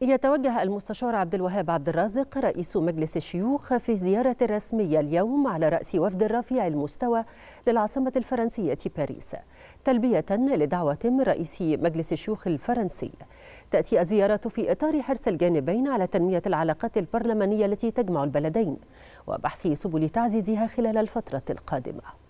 يتوجه المستشار عبد الوهاب عبد الرازق رئيس مجلس الشيوخ في زيارة رسمية اليوم على رأس وفد رفيع المستوى للعاصمة الفرنسية باريس تلبية لدعوة من رئيس مجلس الشيوخ الفرنسي تأتي الزيارة في إطار حرص الجانبين على تنمية العلاقات البرلمانية التي تجمع البلدين وبحث سبل تعزيزها خلال الفترة القادمة